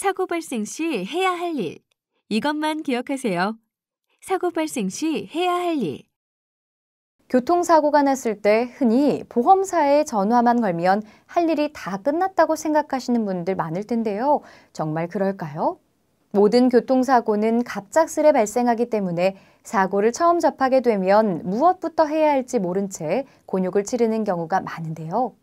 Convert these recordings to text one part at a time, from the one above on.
사고 발생 시 해야 할 일. 이것만 기억하세요. 사고 발생 시 해야 할 일. 교통사고가 났을 때 흔히 보험사에 전화만 걸면 할 일이 다 끝났다고 생각하시는 분들 많을 텐데요. 정말 그럴까요? 모든 교통사고는 갑작스레 발생하기 때문에 사고를 처음 접하게 되면 무엇부터 해야 할지 모른 채 곤욕을 치르는 경우가 많은데요.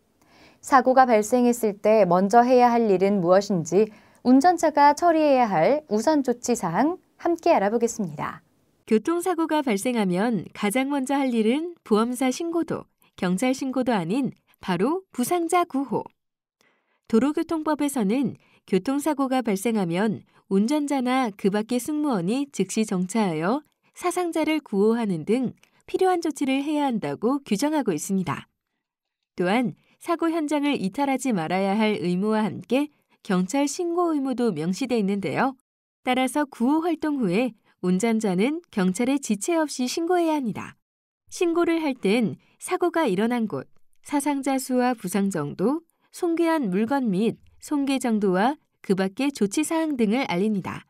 사고가 발생했을 때 먼저 해야 할 일은 무엇인지 운전자가 처리해야 할 우선 조치 사항 함께 알아보겠습니다. 교통사고가 발생하면 가장 먼저 할 일은 보험사 신고도, 경찰 신고도 아닌 바로 부상자 구호. 도로교통법에서는 교통사고가 발생하면 운전자나 그 밖의 승무원이 즉시 정차하여 사상자를 구호하는 등 필요한 조치를 해야 한다고 규정하고 있습니다. 또한 사고 현장을 이탈하지 말아야 할 의무와 함께 경찰 신고 의무도 명시돼 있는데요. 따라서 구호 활동 후에 운전자는 경찰에 지체 없이 신고해야 합니다. 신고를 할 땐 사고가 일어난 곳, 사상자 수와 부상 정도, 송괴한 물건 및 송괴 정도와 그 밖의 조치 사항 등을 알립니다.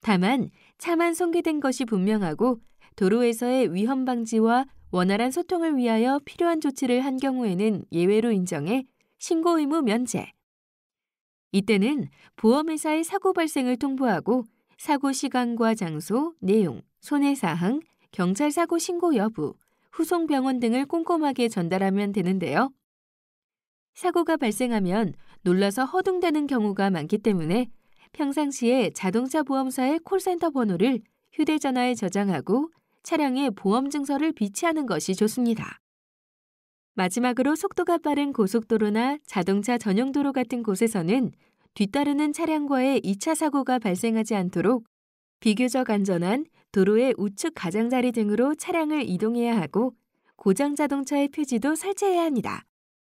다만 차만 송괴된 것이 분명하고 도로에서의 위험 방지와 원활한 소통을 위하여 필요한 조치를 한 경우에는 예외로 인정해 신고 의무 면제, 이때는 보험회사의 사고 발생을 통보하고 사고 시간과 장소, 내용, 손해사항, 경찰 사고 신고 여부, 후송 병원 등을 꼼꼼하게 전달하면 되는데요. 사고가 발생하면 놀라서 허둥대는 경우가 많기 때문에 평상시에 자동차 보험사의 콜센터 번호를 휴대전화에 저장하고 차량의 보험증서를 비치하는 것이 좋습니다. 마지막으로 속도가 빠른 고속도로나 자동차 전용도로 같은 곳에서는 뒤따르는 차량과의 2차 사고가 발생하지 않도록 비교적 안전한 도로의 우측 가장자리 등으로 차량을 이동해야 하고 고장 자동차의 표지도 설치해야 합니다.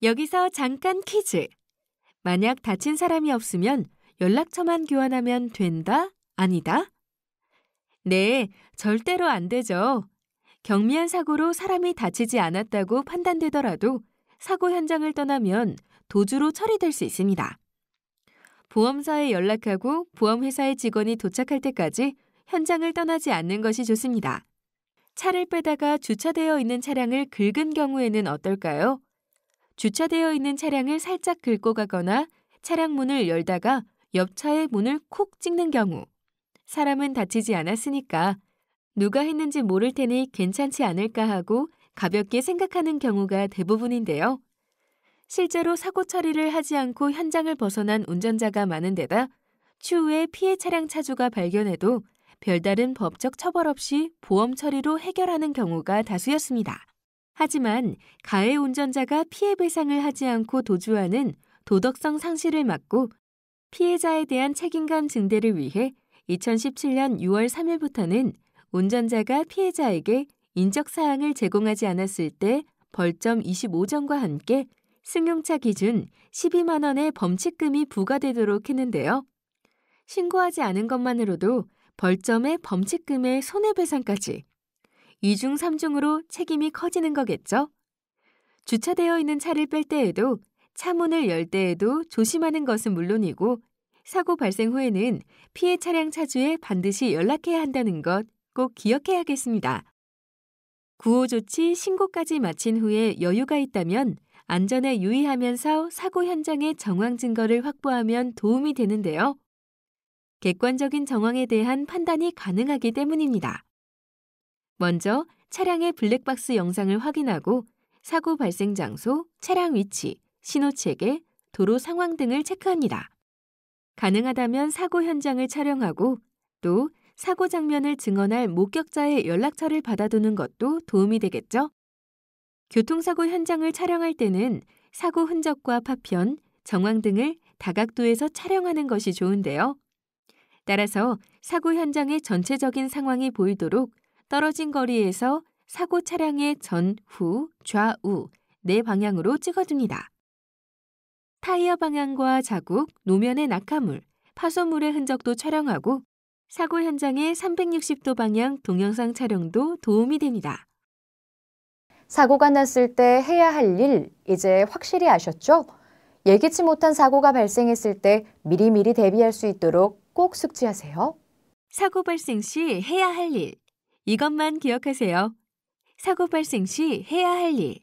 여기서 잠깐 퀴즈! 만약 다친 사람이 없으면 연락처만 교환하면 된다? 아니다? 네, 절대로 안 되죠. 경미한 사고로 사람이 다치지 않았다고 판단되더라도 사고 현장을 떠나면 도주로 처리될 수 있습니다. 보험사에 연락하고 보험회사의 직원이 도착할 때까지 현장을 떠나지 않는 것이 좋습니다. 차를 빼다가 주차되어 있는 차량을 긁은 경우에는 어떨까요? 주차되어 있는 차량을 살짝 긁고 가거나 차량 문을 열다가 옆 차의 문을 콕 찍는 경우 사람은 다치지 않았으니까 누가 했는지 모를 테니 괜찮지 않을까 하고 가볍게 생각하는 경우가 대부분인데요. 실제로 사고 처리를 하지 않고 현장을 벗어난 운전자가 많은 데다 추후에 피해 차량 차주가 발견해도 별다른 법적 처벌 없이 보험 처리로 해결하는 경우가 다수였습니다. 하지만 가해 운전자가 피해 배상을 하지 않고 도주하는 도덕성 상실을 막고 피해자에 대한 책임감 증대를 위해 2017년 6월 3일부터는 운전자가 피해자에게 인적사항을 제공하지 않았을 때 벌점 25점과 함께 승용차 기준 12만 원의 범칙금이 부과되도록 했는데요. 신고하지 않은 것만으로도 벌점의 범칙금의 손해배상까지 2중 3중으로 책임이 커지는 거겠죠? 주차되어 있는 차를 뺄 때에도 차 문을 열 때에도 조심하는 것은 물론이고 사고 발생 후에는 피해 차량 차주에 반드시 연락해야 한다는 것꼭 기억해야겠습니다. 구호 조치 신고까지 마친 후에 여유가 있다면 안전에 유의하면서 사고 현장의 정황 증거를 확보하면 도움이 되는데요. 객관적인 정황에 대한 판단이 가능하기 때문입니다. 먼저 차량의 블랙박스 영상을 확인하고 사고 발생 장소, 차량 위치, 신호체계, 도로 상황 등을 체크합니다. 가능하다면 사고 현장을 촬영하고 또 사고 장면을 증언할 목격자의 연락처를 받아두는 것도 도움이 되겠죠? 교통사고 현장을 촬영할 때는 사고 흔적과 파편, 정황 등을 다각도에서 촬영하는 것이 좋은데요. 따라서 사고 현장의 전체적인 상황이 보이도록 떨어진 거리에서 사고 차량의 전, 후, 좌우 네 방향으로 찍어줍니다 타이어 방향과 자국, 노면의 낙하물, 파소물의 흔적도 촬영하고 사고 현장의 360도 방향 동영상 촬영도 도움이 됩니다. 사고가 났을 때 해야 할 일 이제 확실히 아셨죠? 예기치 못한 사고가 발생했을 때 미리미리 대비할 수 있도록 꼭 숙지하세요. 사고 발생 시 해야 할 일. 이것만 기억하세요. 사고 발생 시 해야 할 일.